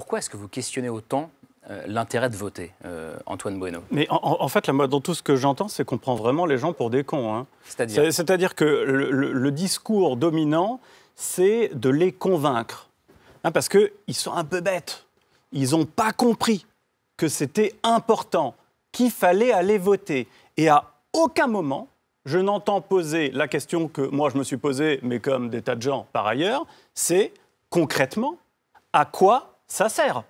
Pourquoi est-ce que vous questionnez autant euh, l'intérêt de voter, euh, Antoine Bueno Mais en, fait, la mode dans tout ce que j'entends, c'est qu'on prend vraiment les gens pour des cons. Hein. C'est-à-dire C'est-à-dire que le, discours dominant, c'est de les convaincre. Hein, parce qu'ils sont un peu bêtes. Ils n'ont pas compris que c'était important, qu'il fallait aller voter. Et à aucun moment, je n'entends poser la question que moi je me suis posée, mais comme des tas de gens par ailleurs, c'est concrètement, à quoi ça sert.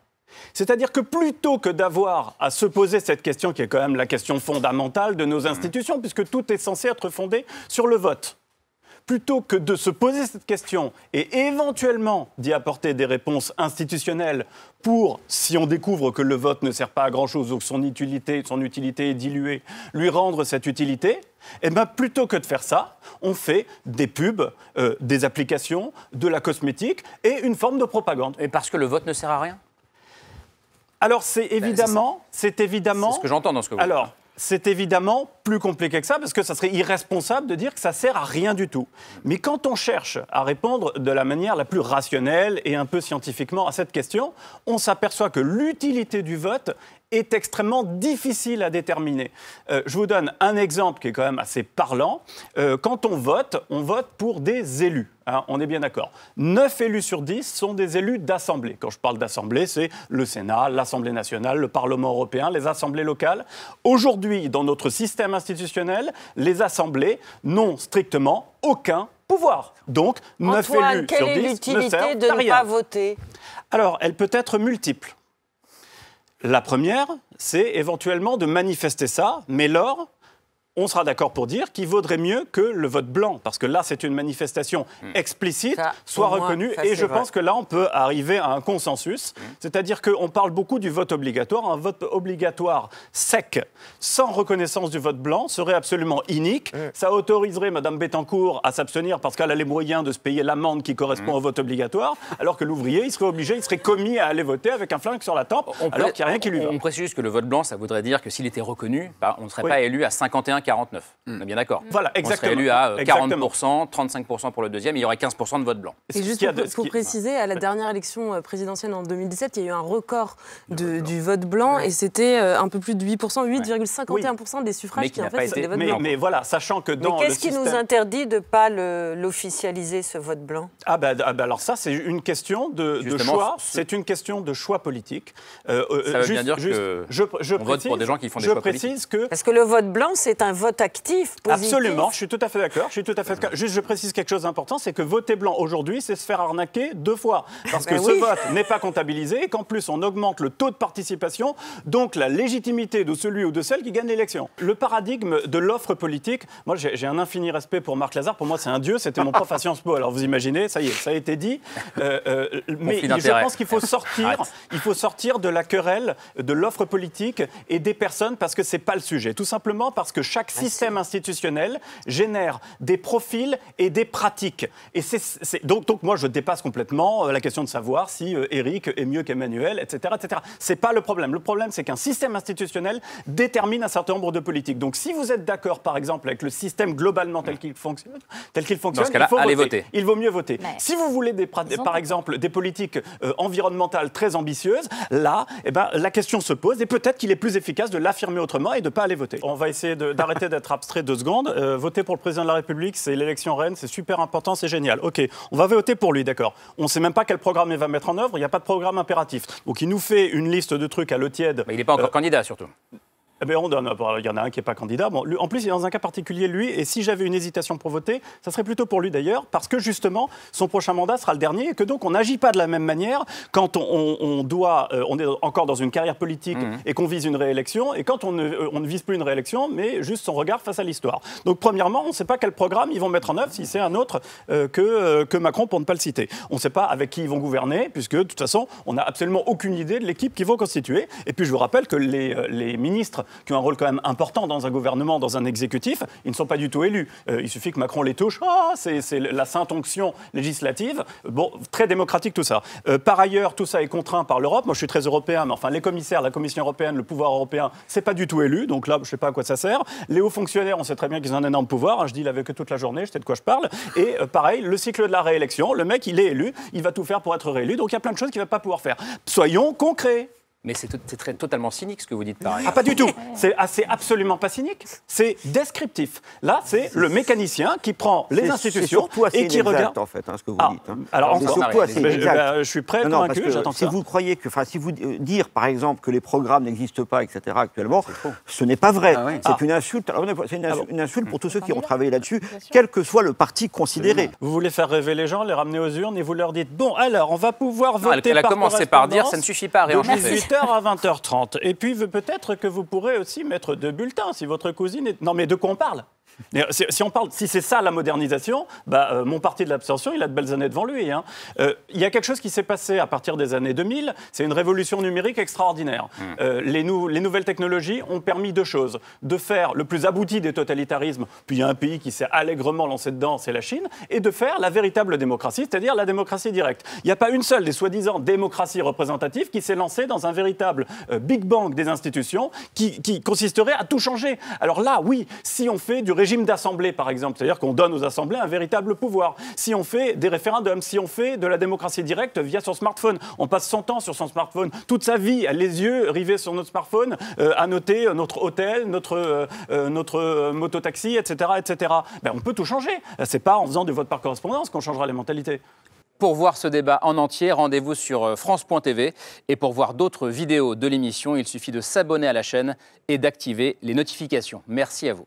C'est-à-dire que plutôt que d'avoir à se poser cette question qui est quand même la question fondamentale de nos hmm. institutions, puisque tout est censé être fondé sur le vote, plutôt que de se poser cette question et éventuellement d'y apporter des réponses institutionnelles pour, si on découvre que le vote ne sert pas à grand-chose ou que son utilité, son utilité est diluée, lui rendre cette utilité, eh ben, plutôt que de faire ça, on fait des pubs, euh, des applications, de la cosmétique et une forme de propagande. Et parce que le vote ne sert à rien alors c'est ben, évidemment, c'est évidemment. C'est ce que j'entends dans ce que vous. Alors c'est évidemment plus compliqué que ça, parce que ça serait irresponsable de dire que ça sert à rien du tout. Mais quand on cherche à répondre de la manière la plus rationnelle et un peu scientifiquement à cette question, on s'aperçoit que l'utilité du vote est extrêmement difficile à déterminer. Euh, je vous donne un exemple qui est quand même assez parlant. Euh, quand on vote, on vote pour des élus. Hein, on est bien d'accord. Neuf élus sur 10 sont des élus d'assemblée. Quand je parle d'assemblée, c'est le Sénat, l'Assemblée nationale, le Parlement européen, les assemblées locales. Aujourd'hui, dans notre système institutionnelles, les assemblées n'ont strictement aucun pouvoir. Donc, ne 9 élus sur 10 est l'utilité de pas voter Alors, elle peut être multiple. La première, c'est éventuellement de manifester ça, mais lors on sera d'accord pour dire qu'il vaudrait mieux que le vote blanc, parce que là, c'est une manifestation hmm. explicite, soit reconnue. et je pense que là, on peut arriver à un consensus. Hmm. C'est-à-dire qu'on parle beaucoup du vote obligatoire. Un vote obligatoire sec, sans reconnaissance du vote blanc, serait absolument inique. Hmm. Ça autoriserait Mme Bettencourt à s'abstenir parce qu'elle a les moyens de se payer l'amende qui correspond au vote obligatoire, alors que l'ouvrier, il serait obligé, il serait commis à aller voter avec un flingue sur la tempe, alors qu'il n'y a rien qui lui va. On précise que le vote blanc, ça voudrait dire que s'il était reconnu, bah, on ne serait pas élu à 51 49. Hmm. On est bien d'accord. Voilà, exactement. On serait élu à 40%, euh, 35% pour le deuxième, il y aurait 15% de vote blanc. Et, juste pour, préciser, à la dernière élection euh, présidentielle en 2017, il y a eu un record du vote blanc, et c'était euh, un peu plus de 8%, 8,51% des suffrages qui, en fait, étaient des votes blancs. Mais voilà, sachant que dans. Qu'est-ce qui nous interdit de ne pas l'officialiser, ce vote blanc ah bah, ah bah, alors ça, c'est une question de, choix. C'est une question de choix politique. ça veut juste, bien dire que je, vote pour des gens qui font des je choix Que Parce que le vote blanc, c'est un vote actif, positif. Absolument, je suis tout à fait d'accord. Je suis tout à fait Juste, je précise quelque chose d'important, c'est que voter blanc aujourd'hui, c'est se faire arnaquer deux fois. Parce ben que ce vote n'est pas comptabilisé et qu'en plus, on augmente le taux de participation, donc la légitimité de celui ou de celle qui gagne l'élection. Le paradigme de l'offre politique, moi, j'ai un infini respect pour Marc Lazare. Pour moi, c'est un dieu. C'était mon prof à Sciences Po. Alors, vous imaginez, ça y est, ça a été dit. Euh, euh, mais je pense qu'il faut sortir, il faut sortir de la querelle de l'offre politique et des personnes parce que c'est pas le sujet. Tout simplement parce que chaque chaque système institutionnel génère des profils et des pratiques. Et donc, donc, moi, je dépasse complètement euh, la question de savoir si Eric euh, est mieux qu'Emmanuel, etc. etc. C'est pas le problème. Le problème, c'est qu'un système institutionnel détermine un certain nombre de politiques. Donc, si vous êtes d'accord, par exemple, avec le système globalement tel mm. qu'il fonctionne, tel qu'il fonctionne, il faut voter. Il vaut mieux voter. si vous voulez, des, par exemple, des politiques euh, environnementales très ambitieuses, là, eh ben, la question se pose et peut-être qu'il est plus efficace de l'affirmer autrement et de ne pas aller voter. On va essayer d'arrêter arrêtez d'être abstrait deux secondes. Euh, voter pour le président de la République, c'est l'élection reine, c'est super important, c'est génial. Ok, on va voter pour lui, d'accord. On ne sait même pas quel programme il va mettre en œuvre, il n'y a pas de programme impératif. Donc il nous fait une liste de trucs à le tiède. Mais il n'est pas encore euh, candidat surtout. Eh ben, euh, il y en a un qui n'est pas candidat. Bon, en plus, il est dans un cas particulier, lui, et si j'avais une hésitation pour voter, ça serait plutôt pour lui d'ailleurs, parce que justement, son prochain mandat sera le dernier, et que donc on n'agit pas de la même manière quand on, doit, euh, on est encore dans une carrière politique mmh. et qu'on vise une réélection, et quand euh, on ne, vise plus une réélection, mais juste son regard face à l'histoire. Donc, premièrement, on ne sait pas quel programme ils vont mettre en œuvre, si c'est un autre que, que Macron, pour ne pas le citer. On ne sait pas avec qui ils vont gouverner, puisque de toute façon, on n'a absolument aucune idée de l'équipe qu'ils vont constituer. Et puis, je vous rappelle que les ministres qui ont un rôle quand même important dans un gouvernement, dans un exécutif, ils ne sont pas du tout élus. Euh, il suffit que Macron les touche, ah, c'est la sainte onction législative. Bon, très démocratique tout ça. Euh, par ailleurs, tout ça est contraint par l'Europe. Moi, je suis très européen, mais enfin, les commissaires, la Commission européenne, le pouvoir européen, c'est pas du tout élu. Donc là, je ne sais pas à quoi ça sert. Les hauts fonctionnaires, on sait très bien qu'ils ont un énorme pouvoir. Hein. je dis il avec que toute la journée, je sais de quoi je parle. Et euh, pareil, le cycle de la réélection, le mec, il est élu, il va tout faire pour être réélu. Donc il y a plein de choses qu'il va pas pouvoir faire. Soyons concrets. Mais c'est totalement cynique ce que vous dites par Ah, pas du tout. Ah, c'est absolument pas cynique. C'est descriptif. Là, c'est le mécanicien qui prend les institutions et qui regarde. en fait, hein, ce que vous ah, dites. Hein. Alors, encore, je suis prêt, non, convaincu, j'attends si Vous croyez que, si vous euh, dire, par exemple, que les programmes n'existent pas, etc., actuellement, ce n'est pas vrai. Ah c'est une insulte. C'est une, insulte, pour hmm. tous ceux qui ont travaillé là-dessus, quel que soit le parti considéré. Vous voulez faire rêver les gens, les ramener aux urnes et vous leur dites bon, alors, on va pouvoir voter. Elle a commencé par dire ça ne suffit pas à réenchanter. 8 h à 20h30. Et puis peut-être que vous pourrez aussi mettre deux bulletins si votre cousine est. Non, mais de quoi on parle euh, si, on parle, si c'est ça la modernisation, bah, euh, mon parti de l'abstention, il a de belles années devant lui. Hein. Euh, il y a quelque chose qui s'est passé à partir des années 2000, c'est une révolution numérique extraordinaire. Mmh. les, les, nouvelles technologies ont permis deux choses de faire le plus abouti des totalitarismes, puis il y a un pays qui s'est allègrement lancé dedans, c'est la Chine, et de faire la véritable démocratie, c'est-à-dire la démocratie directe. Il n'y a pas une seule des soi-disant démocraties représentatives qui s'est lancée dans un véritable big bang des institutions qui, qui consisterait à tout changer. Alors là, oui, si on fait du régime d'assemblée, par exemple, c'est-à-dire qu'on donne aux assemblées un véritable pouvoir. Si on fait des référendums, si on fait de la démocratie directe via son smartphone, on passe son temps sur son smartphone, toute sa vie, les yeux rivés sur notre smartphone, euh, à noter euh, notre hôtel, notre, euh, notre mototaxi, etc. etc. Ben, on peut tout changer. C'est pas en faisant du vote par correspondance qu'on changera les mentalités. Pour voir ce débat en entier, rendez-vous sur France.tv. Et pour voir d'autres vidéos de l'émission, il suffit de s'abonner à la chaîne et d'activer les notifications. Merci à vous.